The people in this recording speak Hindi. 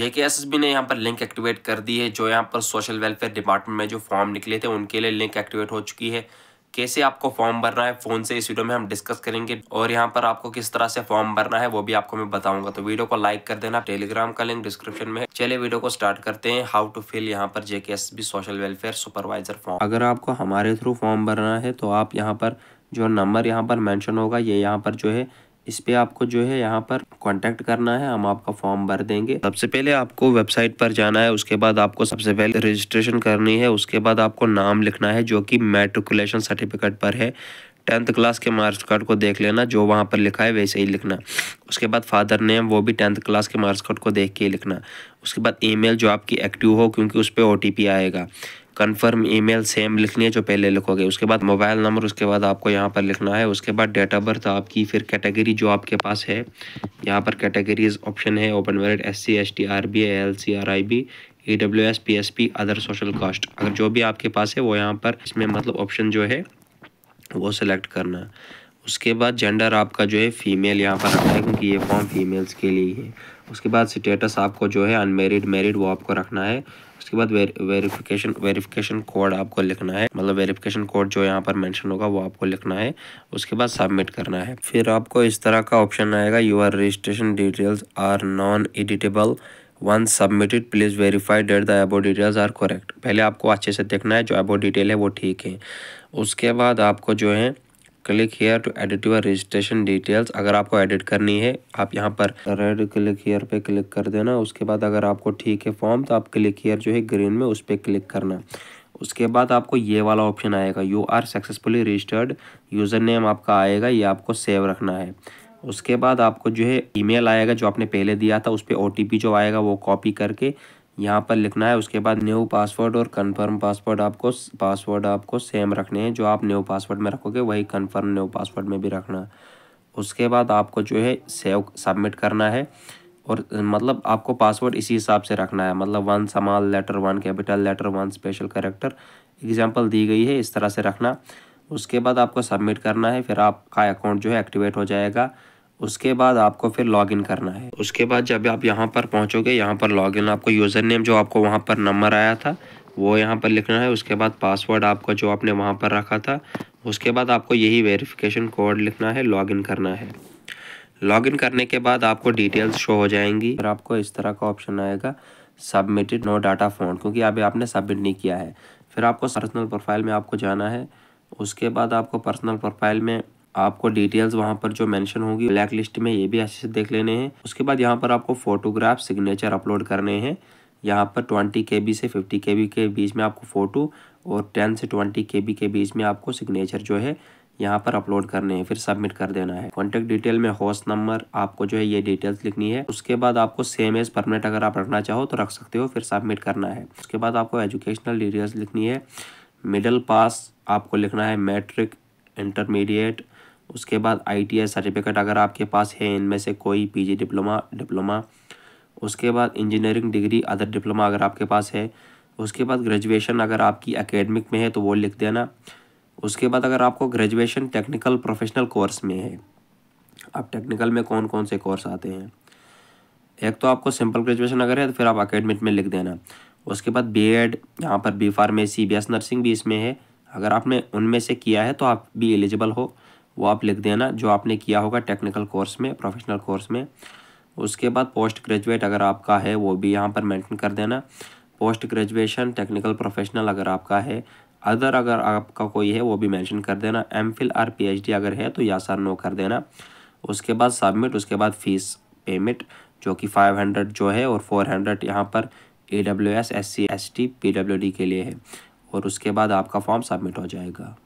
बी ने यहाँ पर लिंक एक्टिवेट कर दी है जो यहाँ पर सोशल वेलफेयर डिपार्टमेंट में जो फॉर्म निकले थे उनके लिए लिंक एक्टिवेट हो चुकी है कैसे आपको फॉर्म भरना है फ़ोन से इस वीडियो में हम डिस्कस करेंगे और यहाँ पर आपको किस तरह से फॉर्म भरना है वो भी आपको मैं बताऊंगा तो वीडियो को लाइक कर देना टेलीग्राम का लिंक डिस्क्रिप्शन में चलिए वीडियो को स्टार्ट करते हैं हाउ टू फिल यहाँ पर B social welfare supervisor form अगर आपको हमारे थ्रू फॉर्म भरना है तो आप यहाँ पर जो नंबर यहाँ पर मैंशन होगा ये यहाँ पर जो है इस पे आपको जो है यहाँ पर कांटेक्ट करना है हम आपका फॉर्म भर देंगे सबसे पहले आपको वेबसाइट पर जाना है उसके बाद आपको सबसे पहले रजिस्ट्रेशन करनी है उसके बाद आपको नाम लिखना है जो कि मेट्रिकुलेशन सर्टिफिकेट पर है टेंथ क्लास के मार्क्स कार्ड को देख लेना जो वहाँ पर लिखा है वैसे ही लिखना उसके बाद फादर नेम वो भी टेंथ क्लास के मार्क्स कार्ड को देख के ही लिखना उसके बाद ईमेल जो आपकी एक्टिव हो क्योंकि उस पर ओ आएगा कन्फर्म ईमेल सेम लिखनी है जो पहले लिखोगे उसके बाद मोबाइल नंबर उसके बाद आपको यहाँ पर लिखना है उसके बाद डेट ऑफ बर्थ आपकी फिर कैटेगरी जो आपके पास है यहाँ पर कैटेगरीज ऑप्शन है ओपन वर्ड S C S T R B L C R I B E W S P S P other social caste अगर जो भी आपके पास है वो यहाँ पर इसमें मतलब ऑप्शन जो है वो सेलेक्ट करना है उसके बाद जेंडर आपका जो है फीमेल यहाँ पर रखना है क्योंकि ये फॉर्म फीमेल्स के लिए है उसके बाद स्टेटस आपको जो है अनमेरिड मेरिड वो आपको रखना है उसके बाद वेरिफिकेशन वेरिफिकेशन कोड आपको लिखना है मतलब वेरिफिकेशन कोड जो यहाँ पर मेंशन होगा वो आपको लिखना है उसके बाद सबमिट करना है फिर आपको इस तरह का ऑप्शन आएगा your registration details are non editable once submitted please verify that the above details are correct पहले आपको अच्छे से देखना है जो एबो डिटेल है वो ठीक है उसके बाद आपको जो है click here to edit your registration details अगर आपको एडिट करनी है आप यहाँ पर रेड क्लिक हेयर पे क्लिक कर देना उसके बाद अगर आपको ठीक है फॉर्म तो आप क्लिक हेयर जो है ग्रीन में उस पर क्लिक करना उसके बाद आपको ये वाला ऑप्शन आएगा you are successfully registered user name आपका आएगा ये आपको सेव रखना है उसके बाद आपको जो है ईमेल आएगा जो आपने पहले दिया था उस पर ओ जो आएगा वो कॉपी करके यहाँ पर लिखना है उसके बाद न्यू पासवर्ड और कन्फर्म पासवर्ड आपको पासवर्ड आपको सेम रखने हैं जो आप न्यू पासवर्ड में रखोगे वही कन्फर्म न्यू पासवर्ड में भी रखना उसके बाद आपको जो है सेव सबमिट करना है और मतलब आपको पासवर्ड इसी हिसाब से रखना है मतलब one small letter one capital letter one special character example दी गई है इस तरह से रखना उसके बाद आपको सबमिट करना है फिर आपका अकाउंट जो है एक्टिवेट हो जाएगा उसके बाद आपको फिर लॉगिन करना है उसके बाद जब आप यहाँ पर पहुँचोगे यहाँ पर लॉगिन आपको यूज़र नेम जो आपको वहाँ पर नंबर आया था वो यहाँ पर लिखना है उसके बाद पासवर्ड आपको जो आपने वहाँ पर रखा था उसके बाद आपको यही वेरिफिकेशन कोड लिखना है लॉगिन करना है लॉगिन करने के बाद आपको डिटेल्स शो हो जाएंगी और आपको इस तरह का ऑप्शन आएगा सबमिटेड नो डाटा फोन क्योंकि अभी आपने सबमिट नहीं किया है फिर आपको पर्सनल प्रोफाइल में आपको जाना है उसके बाद आपको पर्सनल प्रोफाइल में आपको डिटेल्स वहाँ पर जो मेंशन होगी ब्लैक लिस्ट में ये भी अच्छे से देख लेने हैं उसके बाद यहाँ पर आपको फोटोग्राफ सिग्नेचर अपलोड करने हैं यहाँ पर ट्वेंटी के से फिफ्टी के के बीच में आपको फ़ोटो और टेन से ट्वेंटी के के बीच में आपको सिग्नेचर जो है यहाँ पर अपलोड करने हैं फिर सबमिट कर देना है कॉन्टैक्ट डिटेल में होस्ट नंबर आपको जो है ये डिटेल्स लिखनी है उसके बाद आपको सेम एज परमानेंट अगर आप रखना चाहो तो रख सकते हो फिर सबमिट करना है उसके बाद आपको एजुकेशनल डिटेल्स लिखनी है मिडल पास आपको लिखना है मैट्रिक इंटरमीडिएट उसके बाद आई सर्टिफिकेट अगर आपके पास है इनमें से कोई पीजी डिप्लोमा डिप्लोमा उसके बाद इंजीनियरिंग डिग्री अदर डिप्लोमा अगर आपके पास है उसके बाद ग्रेजुएशन अगर आपकी अकेडमिक में है तो वो लिख देना उसके बाद अगर आपको ग्रेजुएशन टेक्निकल प्रोफेशनल कोर्स में है आप टेक्निकल में कौन कौन से कोर्स आते हैं एक तो आपको सिंपल ग्रेजुएशन अगर है तो फिर आप अकेडमिक में लिख देना उसके बाद बी एड यहाँ पर B pharmacy B S nursing भी इसमें है अगर आपने उनमें से किया है तो आप भी एलिजिबल हो वो आप लिख देना जो आपने किया होगा टेक्निकल कोर्स में प्रोफेशनल कोर्स में उसके बाद पोस्ट ग्रेजुएट अगर आपका है वो भी यहाँ पर मेंशन कर देना पोस्ट ग्रेजुएशन टेक्निकल प्रोफेशनल अगर आपका है अदर अगर आपका कोई है वो भी मेंशन कर देना एम फिल आर पीएचडी अगर है तो या सर नो कर देना उसके बाद सबमिट उसके बाद फ़ीस पेमेंट जो कि फाइव हंड्रेड जो है और फोर हंड्रेड यहाँ पर A W S S C S T P W D के लिए है और उसके बाद आपका फॉर्म सबमिट हो जाएगा